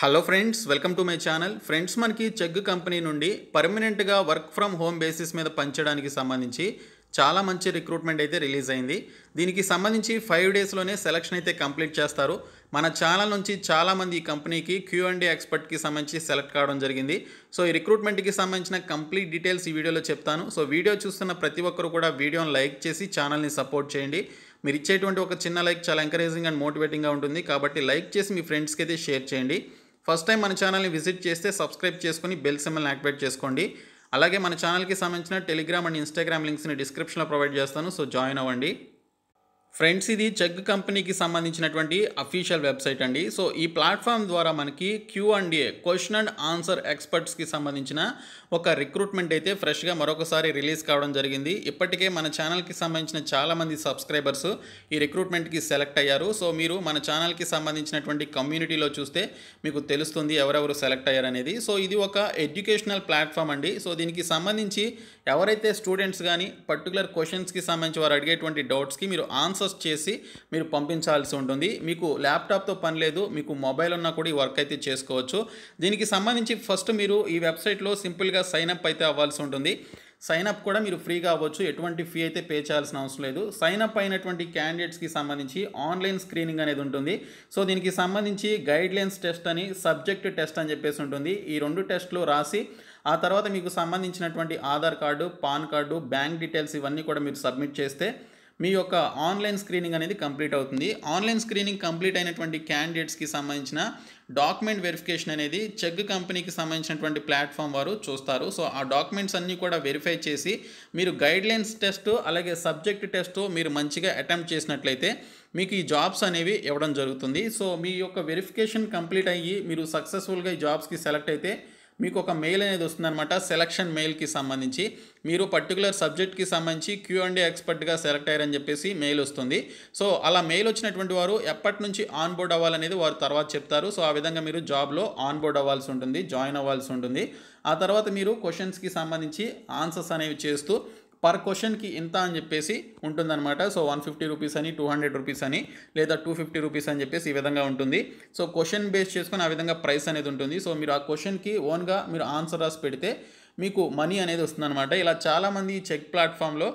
hello friends welcome to my channel friends మనకి Chegg company నుండి పర్మనెంట్గా వర్క్ ఫ్రమ్ హోమ్ బేసిస్ మీద పంచడానికి సంబంధించి చాలా మంచి రిక్రూట్మెంట్ అయితే రిలీజ్ అయింది దీనికి సంబంధించి ఫైవ్ డేస్లోనే సెలక్షన్ అయితే కంప్లీట్ చేస్తారు మన ఛానల్ నుంచి చాలామంది ఈ కంపెనీకి క్యూ అండ్ ఎక్స్పర్ట్కి సంబంధించి సెలెక్ట్ కావడం జరిగింది సో ఈ రిక్రూట్మెంట్కి సంబంధించిన కంప్లీట్ డీటెయిల్స్ ఈ వీడియోలో చెప్తాను సో వీడియో చూస్తున్న ప్రతి ఒక్కరు కూడా వీడియోని లైక్ చేసి ఛానల్ని సపోర్ట్ చేయండి మీరు ఇచ్చేటువంటి ఒక చిన్న లైక్ చాలా ఎంకరేజింగ్ అండ్ మోటివేటింగ్గా ఉంటుంది కాబట్టి లైక్ చేసి మీ ఫ్రెండ్స్కి అయితే షేర్ చేయండి ఫస్ట్ టైం మన ఛానల్ని విజిట్ చేస్తే సబ్స్క్రైబ్ చేసుకుని బెల్ సిమ్మల్ని యాక్టివేట్ చేసుకోండి అలాగే మన ఛానల్కి సంబంధించిన టెలిగ్రామ్ అండ్ ఇన్స్టాగ్రామ్ లింక్స్ని డిస్క్రిప్షన్లో ప్రొవైడ్ చేస్తాను సో జాయిన్ అవ్వండి ఫ్రెండ్స్ ఇది చెక్ కంపెనీకి సంబంధించినటువంటి అఫీషియల్ వెబ్సైట్ అండి సో ఈ ప్లాట్ఫామ్ ద్వారా మనకి Q and A question and answer ఎక్స్పర్ట్స్కి సంబంధించిన ఒక రిక్రూట్మెంట్ అయితే ఫ్రెష్గా మరొకసారి రిలీజ్ కావడం జరిగింది ఇప్పటికే మన ఛానల్కి సంబంధించిన చాలామంది సబ్స్క్రైబర్స్ ఈ రిక్రూట్మెంట్కి సెలెక్ట్ అయ్యారు సో మీరు మన ఛానల్కి సంబంధించినటువంటి కమ్యూనిటీలో చూస్తే మీకు తెలుస్తుంది ఎవరెవరు సెలెక్ట్ అయ్యారనేది సో ఇది ఒక ఎడ్యుకేషనల్ ప్లాట్ఫామ్ అండి సో దీనికి సంబంధించి ఎవరైతే స్టూడెంట్స్ కానీ పర్టికులర్ క్వశ్చన్స్కి సంబంధించి వారు అడిగేటువంటి డౌట్స్కి మీరు ఆన్సర్ ప్రాసెస్ చేసి మీరు పంపించాల్సి ఉంటుంది మీకు ల్యాప్టాప్తో పని లేదు మీకు మొబైల్ ఉన్నా కూడా ఈ వర్క్ అయితే చేసుకోవచ్చు దీనికి సంబంధించి ఫస్ట్ మీరు ఈ వెబ్సైట్లో సింపుల్గా సైన్అప్ అయితే అవ్వాల్సి ఉంటుంది సైన్ అప్ కూడా మీరు ఫ్రీగా అవ్వచ్చు ఎటువంటి ఫీ అయితే పే చేయాల్సిన అవసరం లేదు సైన్ అప్ అయినటువంటి క్యాండిడేట్స్కి సంబంధించి ఆన్లైన్ స్క్రీనింగ్ అనేది ఉంటుంది సో దీనికి సంబంధించి గైడ్లైన్స్ టెస్ట్ అని సబ్జెక్ట్ టెస్ట్ అని చెప్పేసి ఉంటుంది ఈ రెండు టెస్ట్లు రాసి ఆ తర్వాత మీకు సంబంధించినటువంటి Aadhaar card PAN card bank details ఇవన్నీ కూడా మీరు సబ్మిట్ చేస్తే మీ యొక్క ఆన్లైన్ స్క్రీనింగ్ అనేది కంప్లీట్ అవుతుంది ఆన్లైన్ స్క్రీనింగ్ కంప్లీట్ అయినటువంటి క్యాండిడేట్స్కి సంబంధించిన డాక్యుమెంట్ వెరిఫికేషన్ అనేది చెక్ కంపెనీకి సంబంధించినటువంటి ప్లాట్ఫామ్ వారు చూస్తారు సో ఆ డాక్యుమెంట్స్ అన్నీ కూడా వెరిఫై చేసి మీరు గైడ్లైన్స్ టెస్ట్ అలాగే సబ్జెక్ట్ టెస్ట్ మీరు మంచిగా అటెంప్ట్ చేసినట్లయితే మీకు ఈ జాబ్స్ అనేవి ఇవ్వడం జరుగుతుంది సో మీ యొక్క వెరిఫికేషన్ కంప్లీట్ అయ్యి మీరు సక్సెస్ఫుల్గా ఈ జాబ్స్కి సెలెక్ట్ అయితే మీకు ఒక మెయిల్ అనేది వస్తుందన్నమాట సెలక్షన్ మెయిల్కి సంబంధించి మీరు పర్టికులర్ సబ్జెక్ట్కి సంబంధించి క్యూ అండ్ ఎక్స్పర్ట్గా సెలెక్ట్ అయ్యారని చెప్పేసి మెయిల్ వస్తుంది సో అలా మెయిల్ వచ్చినటువంటి వారు ఎప్పటి నుంచి ఆన్ బోర్డ్ అవ్వాలనేది వారు తర్వాత చెప్తారు సో ఆ విధంగా మీరు జాబ్లో ఆన్ బోర్డ్ అవ్వాల్సి ఉంటుంది జాయిన్ అవ్వాల్సి ఉంటుంది ఆ తర్వాత మీరు క్వశ్చన్స్కి సంబంధించి ఆన్సర్స్ అనేవి చేస్తూ పర్ క్వశ్చన్కి ఇంత అని చెప్పేసి ఉంటుందన్నమాట సో వన్ ఫిఫ్టీ రూపీస్ అని టూ హండ్రెడ్ రూపీస్ అని లేదా టూ ఫిఫ్టీ రూపీస్ అని చెప్పేసి ఈ విధంగా ఉంటుంది సో క్వశ్చన్ బేస్ చేసుకొని ఆ విధంగా ప్రైస్ అనేది ఉంటుంది సో మీరు ఆ క్వశ్చన్కి ఓన్గా మీరు ఆన్సర్ రాసి పెడితే మీకు మనీ అనేది వస్తుందన్నమాట ఇలా చాలామంది చెక్ ప్లాట్ఫామ్లో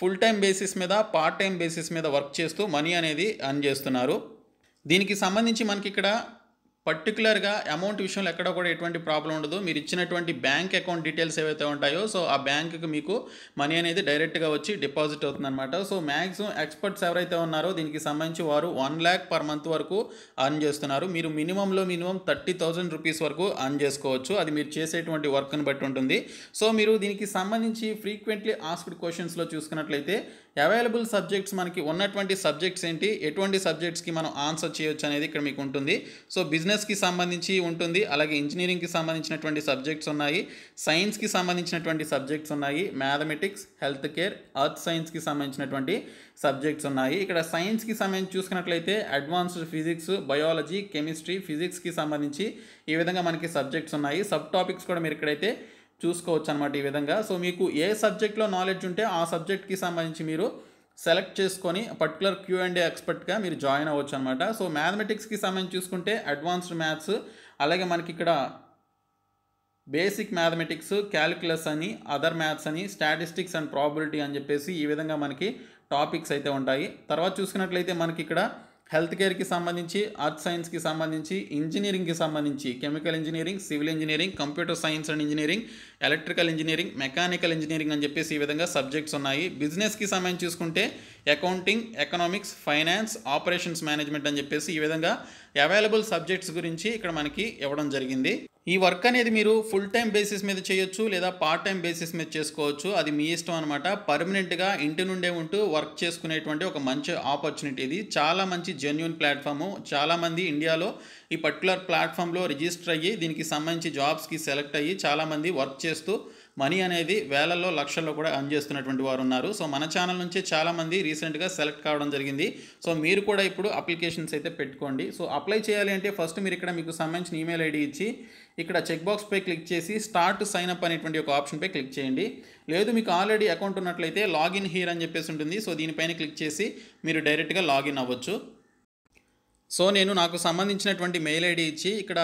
ఫుల్ టైం బేసిస్ మీద పార్ట్ టైం బేసిస్ మీద వర్క్ చేస్తూ మనీ అనేది అన్ చేస్తున్నారు దీనికి సంబంధించి మనకి ఇక్కడ పర్టికులర్గా అమౌంట్ విషయంలో ఎక్కడ కూడా ఎటువంటి ప్రాబ్లం ఉండదు మీరు ఇచ్చినటువంటి బ్యాంక్ అకౌంట్ డీటెయిల్స్ ఏవైతే ఉంటాయో సో ఆ బ్యాంకుకి మీకు మనీ అనేది డైరెక్ట్గా వచ్చి డిపాజిట్ అవుతుందన్నమాట సో మ్యాక్సిమం ఎక్స్పర్ట్స్ ఎవరైతే ఉన్నారో దీనికి సంబంధించి వారు వన్ ల్యాక్ పర్ మంత్ వరకు అర్న్ చేస్తున్నారు మీరు మినిమంలో మినిమం థర్టీ థౌజండ్ రూపీస్ వరకు అర్న్ చేసుకోవచ్చు అది మీరు చేసేటువంటి వర్క్ని బట్టి ఉంటుంది సో మీరు దీనికి సంబంధించి ఫ్రీక్వెంట్లీ ఆస్క్డ్ క్వశ్చన్స్లో చూసుకున్నట్లయితే అవైలబుల్ సబ్జెక్ట్స్ మనకి ఉన్నటువంటి సబ్జెక్ట్స్ ఏంటి ఎటువంటి సబ్జెక్ట్స్కి మనం ఆన్సర్ చేయొచ్చు అనేది ఇక్కడ మీకు ఉంటుంది సో బిజినెస్కి సంబంధించి ఉంటుంది అలాగే ఇంజనీరింగ్కి సంబంధించినటువంటి సబ్జెక్ట్స్ ఉన్నాయి సైన్స్కి సంబంధించినటువంటి సబ్జెక్ట్స్ ఉన్నాయి మ్యాథమెటిక్స్ హెల్త్ కేర్ అర్త్ సైన్స్కి సంబంధించినటువంటి సబ్జెక్ట్స్ ఉన్నాయి ఇక్కడ సైన్స్కి సంబంధించి చూసుకున్నట్లయితే అడ్వాన్స్డ్ ఫిజిక్స్ బయాలజీ కెమిస్ట్రీ ఫిజిక్స్కి సంబంధించి ఈ విధంగా మనకి సబ్జెక్ట్స్ ఉన్నాయి సబ్ టాపిక్స్ కూడా మీరు ఇక్కడైతే చూసుకోవచ్చు అనమాట ఈ విధంగా సో మీకు ఏ సబ్జెక్ట్లో నాలెడ్జ్ ఉంటే ఆ సబ్జెక్ట్కి సంబంధించి మీరు సెలెక్ట్ చేసుకొని పర్టికులర్ క్యూ అండ్ ఎక్స్పర్ట్గా మీరు జాయిన్ అవ్వచ్చు అనమాట సో మ్యాథమెటిక్స్కి సంబంధించి చూసుకుంటే అడ్వాన్స్డ్ మ్యాథ్స్ అలాగే మనకి ఇక్కడ బేసిక్ మ్యాథమెటిక్స్ క్యాలిక్యులస్ అని అదర్ మ్యాథ్స్ అని స్టాటిస్టిక్స్ అండ్ ప్రాబిలిటీ అని చెప్పేసి ఈ విధంగా మనకి టాపిక్స్ అయితే ఉంటాయి తర్వాత చూసుకున్నట్లయితే మనకి ఇక్కడ హెల్త్ కేర్కి సంబంధించి ఆర్ట్ సైన్స్కి సంబంధించి ఇంజనీరింగ్కి సంబంధించి chemical engineering civil engineering computer science and engineering electrical engineering mechanical engineering అని చెప్పేసి ఈ విధంగా సబ్జెక్ట్స్ ఉన్నాయి బిజినెస్కి సంబంధించి చూసుకుంటే accounting economics finance operations management అని చెప్పేసి ఈ విధంగా అవైలబుల్ సబ్జెక్ట్స్ గురించి ఇక్కడ మనకి ఇవ్వడం జరిగింది ఈ వర్క్ అనేది మీరు ఫుల్ టైం బేసిస్ మీద చేయొచ్చు లేదా పార్ట్ టైం బేసిస్ మీద చేసుకోవచ్చు అది మీ ఇష్టం అనమాట పర్మనెంట్గా ఇంటి నుండే ఉంటూ వర్క్ చేసుకునేటువంటి ఒక మంచి ఆపర్చునిటీ ఇది చాలా మంచి జెన్యున్ ప్లాట్ఫామ్ చాలామంది ఇండియాలో ఈ పర్టికులర్ ప్లాట్ఫామ్లో రిజిస్టర్ అయ్యి దీనికి సంబంధించి జాబ్స్కి సెలెక్ట్ అయ్యి చాలామంది వర్క్ చేస్తూ మనీ అనేది వేలల్లో లక్షల్లో కూడా అర్న్ చేస్తున్నటువంటి వారు ఉన్నారు సో మన ఛానల్ నుంచి చాలామంది రీసెంట్గా సెలెక్ట్ కావడం జరిగింది సో మీరు కూడా ఇప్పుడు అప్లికేషన్స్ అయితే పెట్టుకోండి సో అప్లై చేయాలి అంటే ఫస్ట్ మీరు ఇక్కడ మీకు సంబంధించిన ఈమెయిల్ ఐడి ఇచ్చి ఇక్కడ చెక్ బాక్స్పై క్లిక్ చేసి స్టార్ట్ సైన్అప్ అనేటువంటి ఒక ఆప్షన్పై క్లిక్ చేయండి లేదు మీకు ఆల్రెడీ అకౌంట్ ఉన్నట్లయితే లాగిన్ హియర్ అని చెప్పేసి ఉంటుంది సో దీనిపైన క్లిక్ చేసి మీరు డైరెక్ట్గా లాగిన్ అవ్వచ్చు సో నేను నాకు సంబంధించినటువంటి మెయిల్ ఐడి ఇచ్చి ఇక్కడ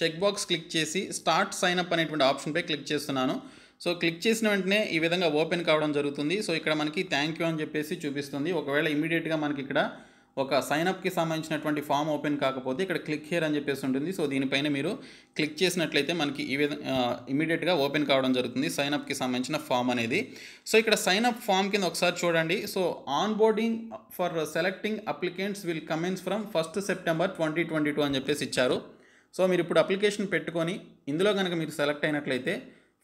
చెక్ బాక్స్ క్లిక్ చేసి స్టార్ట్ సైన్అప్ అనేటువంటి ఆప్షన్పై క్లిక్ చేస్తున్నాను సో క్లిక్ చేసిన వెంటనే ఈ విధంగా ఓపెన్ కావడం జరుగుతుంది సో ఇక్కడ మనకి థ్యాంక్ యూ అని చెప్పేసి చూపిస్తుంది ఒకవేళ ఇమీడియట్గా మనకి ఇక్కడ ఒక సైన్అప్కి సంబంధించినటువంటి ఫామ్ ఓపెన్ కాకపోతే ఇక్కడ క్లిక్ హియర్ అని చెప్పేసి ఉంటుంది సో దీనిపైన మీరు క్లిక్ చేసినట్లయితే మనకి ఈ విధంగా ఇమీడియట్గా ఓపెన్ కావడం జరుగుతుంది సైన్అప్కి సంబంధించిన ఫామ్ అనేది సో ఇక్కడ సైన్అప్ ఫామ్ కింద ఒకసారి చూడండి so onboarding for selecting applicants will commence from first September twenty twenty two అని చెప్పేసి ఇచ్చారు సో మీరు ఇప్పుడు అప్లికేషన్ పెట్టుకొని ఇందులో కనుక మీరు సెలెక్ట్ అయినట్లయితే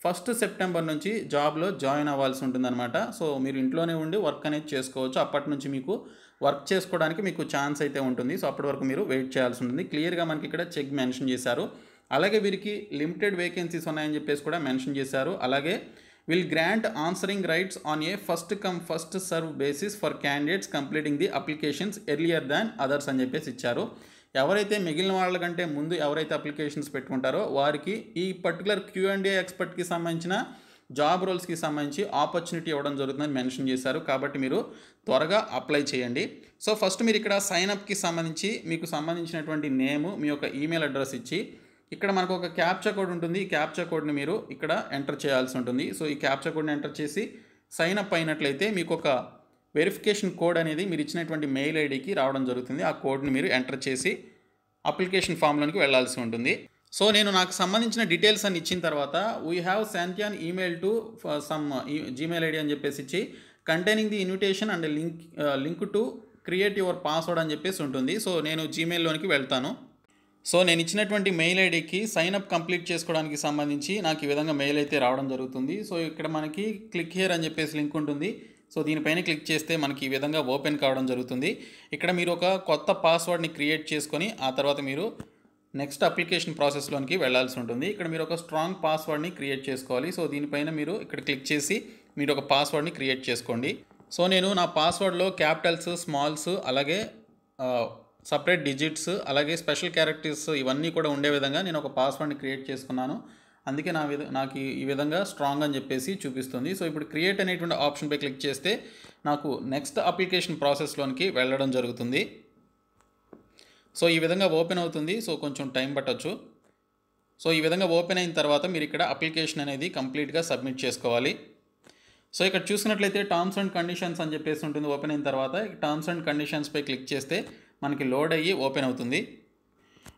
ఫస్ట్ సెప్టెంబర్ నుంచి జాబ్లో జాయిన్ అవ్వాల్సి ఉంటుందన్నమాట సో మీరు ఇంట్లోనే ఉండి వర్క్ అనేది చేసుకోవచ్చు అప్పటి నుంచి మీకు వర్క్ చేసుకోవడానికి మీకు ఛాన్స్ అయితే ఉంటుంది సో అప్పటి వరకు మీరు వెయిట్ చేయాల్సి ఉంటుంది క్లియర్గా మనకి ఇక్కడ చెక్ మెన్షన్ చేశారు అలాగే వీరికి లిమిటెడ్ వేకెన్సీస్ ఉన్నాయని చెప్పేసి కూడా మెన్షన్ చేశారు అలాగే will grant answering rights on a first come first serve basis for candidates completing the applications earlier than others అని చెప్పేసి ఇచ్చారు ఎవరైతే మిగిలిన వాళ్ళకంటే ముందు ఎవరైతే అప్లికేషన్స్ పెట్టుకుంటారో వారికి ఈ పర్టికులర్ క్యూ అండ్ ఏ ఎక్స్పర్ట్కి సంబంధించిన జాబ్ రోల్స్కి సంబంధించి ఆపర్చునిటీ ఇవ్వడం జరుగుతుందని మెన్షన్ చేశారు కాబట్టి మీరు త్వరగా అప్లై చేయండి సో ఫస్ట్ మీరు ఇక్కడ సైన్అప్కి సంబంధించి మీకు సంబంధించినటువంటి నేము మీ యొక్క ఈమెయిల్ అడ్రస్ ఇచ్చి ఇక్కడ మనకు ఒక క్యాప్చర్ కోడ్ ఉంటుంది ఈ క్యాప్చర్ కోడ్ని మీరు ఇక్కడ ఎంటర్ చేయాల్సి ఉంటుంది సో ఈ క్యాప్చర్ కోడ్ని ఎంటర్ చేసి సైన్ అప్ అయినట్లయితే మీకు ఒక వెరిఫికేషన్ కోడ్ అనేది మీరు ఇచ్చినటువంటి మెయిల్ ఐడికి రావడం జరుగుతుంది ఆ కోడ్ని మీరు ఎంటర్ చేసి అప్లికేషన్ ఫామ్లోనికి వెళ్లాల్సి ఉంటుంది సో నేను నాకు సంబంధించిన డీటెయిల్స్ అని ఇచ్చిన తర్వాత we have sent you an email to some Gmail ID అని చెప్పేసి ఇచ్చి containing the invitation and link link to create your password అని చెప్పేసి ఉంటుంది సో నేను జీమెయిల్లోనికి వెళ్తాను సో నేను ఇచ్చినటువంటి మెయిల్ ఐడికి సైన్ అప్ కంప్లీట్ చేసుకోవడానికి సంబంధించి నాకు ఈ విధంగా మెయిల్ అయితే రావడం జరుగుతుంది సో ఇక్కడ మనకి క్లిక్ హియర్ అని చెప్పేసి లింక్ ఉంటుంది సో దీనిపైన క్లిక్ చేస్తే మనకి ఈ విధంగా ఓపెన్ కావడం జరుగుతుంది ఇక్కడ మీరు ఒక కొత్త పాస్వర్డ్ని క్రియేట్ చేసుకొని ఆ తర్వాత మీరు నెక్స్ట్ అప్లికేషన్ ప్రాసెస్లోనికి వెళ్లాల్సి ఉంటుంది ఇక్కడ మీరు ఒక స్ట్రాంగ్ పాస్వర్డ్ని క్రియేట్ చేసుకోవాలి సో దీనిపైన మీరు ఇక్కడ క్లిక్ చేసి మీరు ఒక పాస్వర్డ్ని క్రియేట్ చేసుకోండి సో నేను నా పాస్వర్డ్లో క్యాపిటల్స్ స్మాల్స్ అలాగే సపరేట్ డిజిట్స్ అలాగే స్పెషల్ క్యారెక్టర్స్ ఇవన్నీ కూడా ఉండే విధంగా నేను ఒక పాస్వర్డ్ని క్రియేట్ చేసుకున్నాను అందుకే నా విధ నాకు ఈ విధంగా స్ట్రాంగ్ అని చెప్పేసి చూపిస్తుంది సో ఇప్పుడు క్రియేట్ అనేటువంటి ఆప్షన్పై క్లిక్ చేస్తే నాకు నెక్స్ట్ అప్లికేషన్ ప్రాసెస్లోనికి వెళ్ళడం జరుగుతుంది సో ఈ విధంగా ఓపెన్ అవుతుంది సో కొంచెం టైం పట్టచ్చు సో ఈ విధంగా ఓపెన్ అయిన తర్వాత మీరు ఇక్కడ అప్లికేషన్ అనేది కంప్లీట్గా సబ్మిట్ చేసుకోవాలి సో ఇక్కడ చూసినట్లయితే టర్మ్స్ అండ్ కండిషన్స్ అని చెప్పేసి ఉంటుంది ఓపెన్ అయిన తర్వాత టర్మ్స్ అండ్ కండిషన్స్పై క్లిక్ చేస్తే మనకి లోడ్ అయ్యి ఓపెన్ అవుతుంది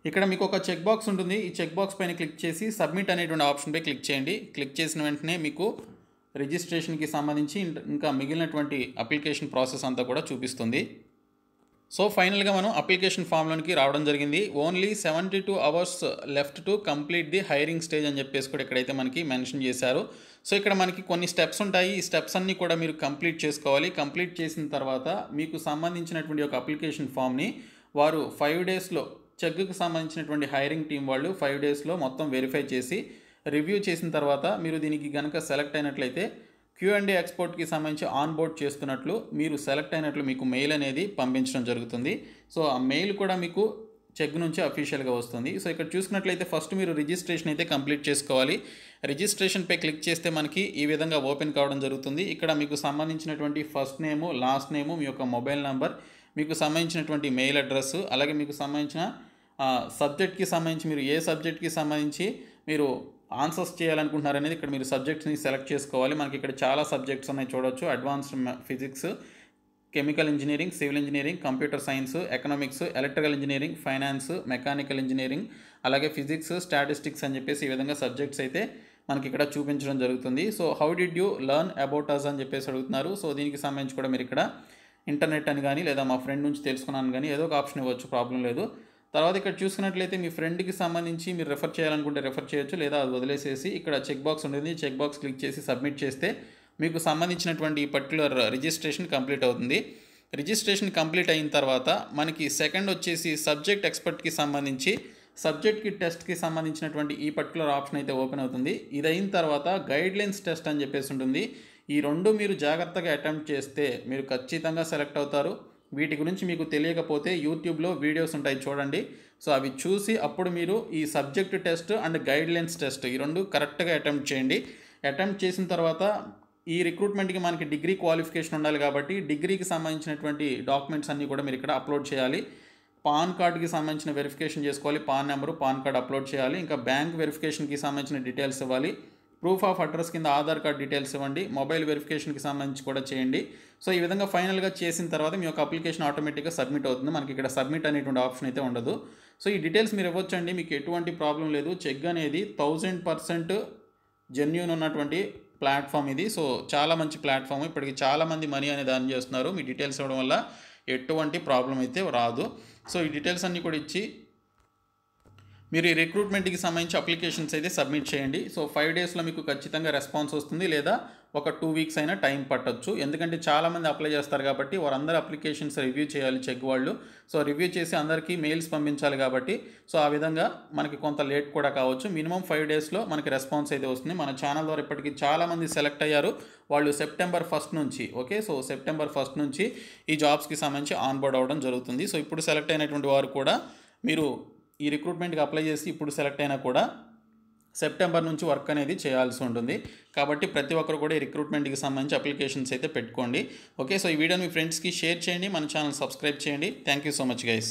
ఇక్కడ మీకు ఒక చెక్ బాక్స్ ఉంటుంది ఈ చెక్ బాక్స్ పైన క్లిక్ చేసి సబ్మిట్ అనేటువంటి ఆప్షన్పై క్లిక్ చేయండి క్లిక్ చేసిన వెంటనే మీకు రిజిస్ట్రేషన్కి సంబంధించి ఇంకా మిగిలినటువంటి అప్లికేషన్ ప్రాసెస్ అంతా కూడా చూపిస్తుంది సో ఫైనల్గా మనం అప్లికేషన్ ఫామ్లోనికి రావడం జరిగింది only seventy two hours left to complete the hiring stage అని చెప్పేసి కూడా ఇక్కడైతే మనకి మెన్షన్ చేశారు సో ఇక్కడ మనకి కొన్ని స్టెప్స్ ఉంటాయి ఈ స్టెప్స్ అన్నీ కూడా మీరు కంప్లీట్ చేసుకోవాలి కంప్లీట్ చేసిన తర్వాత మీకు సంబంధించినటువంటి ఒక అప్లికేషన్ ఫామ్ని వారు ఫైవ్ డేస్లో చెగ్గుకు సంబంధించినటువంటి హైరింగ్ టీం వాళ్ళు ఫైవ్ డేస్లో మొత్తం వెరిఫై చేసి రివ్యూ చేసిన తర్వాత మీరు దీనికి కనుక సెలెక్ట్ అయినట్లయితే క్యూ అండ్ ఎక్స్పోర్ట్కి సంబంధించి ఆన్ బోర్డ్ చేస్తున్నట్లు మీరు సెలెక్ట్ అయినట్లు మీకు మెయిల్ అనేది పంపించడం జరుగుతుంది సో ఆ మెయిల్ కూడా మీకు చెక్ నుంచి అఫీషియల్గా వస్తుంది సో ఇక్కడ చూసినట్లయితే ఫస్ట్ మీరు రిజిస్ట్రేషన్ అయితే కంప్లీట్ చేసుకోవాలి రిజిస్ట్రేషన్పై క్లిక్ చేస్తే మనకి ఈ విధంగా ఓపెన్ కావడం జరుగుతుంది ఇక్కడ మీకు సంబంధించినటువంటి ఫస్ట్ నేము లాస్ట్ నేము మీ యొక్క మొబైల్ నెంబర్ మీకు సంబంధించినటువంటి మెయిల్ అడ్రస్ అలాగే మీకు సంబంధించిన సబ్జెక్ట్కి సంబంధించి మీరు ఏ సబ్జెక్ట్కి సంబంధించి మీరు ఆన్సర్స్ చేయాలనుకుంటున్నారు అనేది ఇక్కడ మీరు సబ్జెక్ట్స్ని సెలెక్ట్ చేసుకోవాలి మనకి ఇక్కడ చాలా సబ్జెక్ట్స్ ఉన్నాయి చూడొచ్చు advanced physics chemical engineering civil engineering computer science economics electrical engineering finance mechanical engineering అలాగే ఫిజిక్స్ స్టాటిస్టిక్స్ అని చెప్పేసి ఈ విధంగా సబ్జెక్ట్స్ అయితే మనకి ఇక్కడ చూపించడం జరుగుతుంది so how did you learn about us అని చెప్పేసి అడుగుతున్నారు సో దీనికి సంబంధించి కూడా మీరు ఇక్కడ ఇంటర్నెట్ అని కానీ లేదా మా ఫ్రెండ్ నుంచి తెలుసుకున్నాను కానీ ఏదో ఒక ఆప్షన్ ఇవ్వచ్చు ప్రాబ్లం లేదు తర్వాత ఇక్కడ చూసుకున్నట్లయితే మీ ఫ్రెండ్కి సంబంధించి మీరు రెఫర్ చేయాలనుకుంటే రెఫర్ చేయొచ్చు లేదా అది వదిలేసేసి ఇక్కడ చెక్ బాక్స్ ఉంటుంది చెక్ బాక్స్ క్లిక్ చేసి సబ్మిట్ చేస్తే మీకు సంబంధించినటువంటి ఈ పర్టికులర్ రిజిస్ట్రేషన్ కంప్లీట్ అవుతుంది రిజిస్ట్రేషన్ కంప్లీట్ అయిన తర్వాత మనకి సెకండ్ వచ్చేసి సబ్జెక్ట్ ఎక్స్పర్ట్కి సంబంధించి సబ్జెక్ట్కి టెస్ట్కి సంబంధించినటువంటి ఈ పర్టికులర్ ఆప్షన్ అయితే ఓపెన్ అవుతుంది ఇది అయిన తర్వాత గైడ్లైన్స్ టెస్ట్ అని చెప్పేసి ఉంటుంది ఈ రెండు మీరు జాగ్రత్తగా అటెంప్ట్ చేస్తే మీరు ఖచ్చితంగా సెలెక్ట్ అవుతారు వీటి గురించి మీకు తెలియకపోతే యూట్యూబ్లో వీడియోస్ ఉంటాయి చూడండి సో అవి చూసి అప్పుడు మీరు ఈ subject test and guidelines test ఈ రెండు కరెక్ట్గా అటెంప్ట్ చేయండి అటెంప్ట్ చేసిన తర్వాత ఈ రిక్రూట్మెంట్కి మనకి డిగ్రీ క్వాలిఫికేషన్ ఉండాలి కాబట్టి డిగ్రీకి సంబంధించినటువంటి డాక్యుమెంట్స్ అన్నీ కూడా మీరు ఇక్కడ అప్లోడ్ చేయాలి పాన్ కార్డ్కి సంబంధించిన వెరిఫికేషన్ చేసుకోవాలి PAN number PAN card upload చేయాలి ఇంకా బ్యాంక్ వెరిఫికేషన్కి సంబంధించిన డీటెయిల్స్ ఇవ్వాలి ప్రూఫ్ ఆఫ్ అడ్రస్ కింద ఆధార్ కార్డ్ డీటెయిల్స్ ఇవ్వండి మొబైల్ వెరిఫికేషన్కి సంబంధించి కూడా చేయండి సో ఈ విధంగా ఫైనల్గా చేసిన తర్వాత మీ యొక్క అప్లికేషన్ ఆటోమేటిక్గా సబ్మిట్ అవుతుంది మనకి ఇక్కడ సబ్మిట్ అనేటువంటి ఆప్షన్ అయితే ఉండదు సో ఈ డీటెయిల్స్ మీరు ఇవ్వచ్చండి మీకు ఎటువంటి ప్రాబ్లం లేదు చెక్ అనేది థౌజండ్ పర్సెంట్ జెన్యున్ ఉన్నటువంటి ప్లాట్ఫామ్ ఇది సో చాలా మంచి ప్లాట్ఫామ్ ఇప్పటికి చాలామంది మనీ అనేది అర్న్ చేస్తున్నారు మీ డీటెయిల్స్ ఇవ్వడం వల్ల ఎటువంటి ప్రాబ్లం అయితే రాదు సో ఈ డీటెయిల్స్ అన్నీ కూడా ఇచ్చి మీరు ఈ రిక్రూట్మెంట్కి సంబంధించి అప్లికేషన్స్ అయితే సబ్మిట్ చేయండి సో ఫైవ్ డేస్లో మీకు ఖచ్చితంగా రెస్పాన్స్ వస్తుంది లేదా ఒక టూ వీక్స్ అయినా టైం పట్టొచ్చు ఎందుకంటే చాలామంది అప్లై చేస్తారు కాబట్టి వారందరూ అప్లికేషన్స్ రివ్యూ చేయాలి చెక్ వాళ్ళు సో రివ్యూ చేసి అందరికీ మెయిల్స్ పంపించాలి కాబట్టి సో ఆ విధంగా మనకి కొంత లేట్ కూడా కావచ్చు మినిమం ఫైవ్ డేస్లో మనకి రెస్పాన్స్ అయితే వస్తుంది మన ఛానల్ ద్వారా ఇప్పటికీ చాలామంది సెలెక్ట్ అయ్యారు వాళ్ళు సెప్టెంబర్ ఫస్ట్ నుంచి ఓకే సో సెప్టెంబర్ ఫస్ట్ నుంచి ఈ జాబ్స్కి సంబంధించి ఆన్బోర్డ్ అవ్వడం జరుగుతుంది సో ఇప్పుడు సెలెక్ట్ అయినటువంటి వారు కూడా మీరు ఈ రిక్రూట్మెంట్కి అప్లై చేసి ఇప్పుడు సెలెక్ట్ అయినా కూడా సెప్టెంబర్ నుంచి వర్క్ అనేది చేయాల్సి ఉంటుంది కాబట్టి ప్రతి ఒక్కరు కూడా ఈ రిక్రూట్మెంట్కి సంబంధించి అప్లికేషన్స్ అయితే పెట్టుకోండి ఓకే సో ఈ వీడియోని మీ ఫ్రెండ్స్కి షేర్ చేయండి మన ఛానల్ సబ్స్క్రైబ్ చేయండి thank you so much guys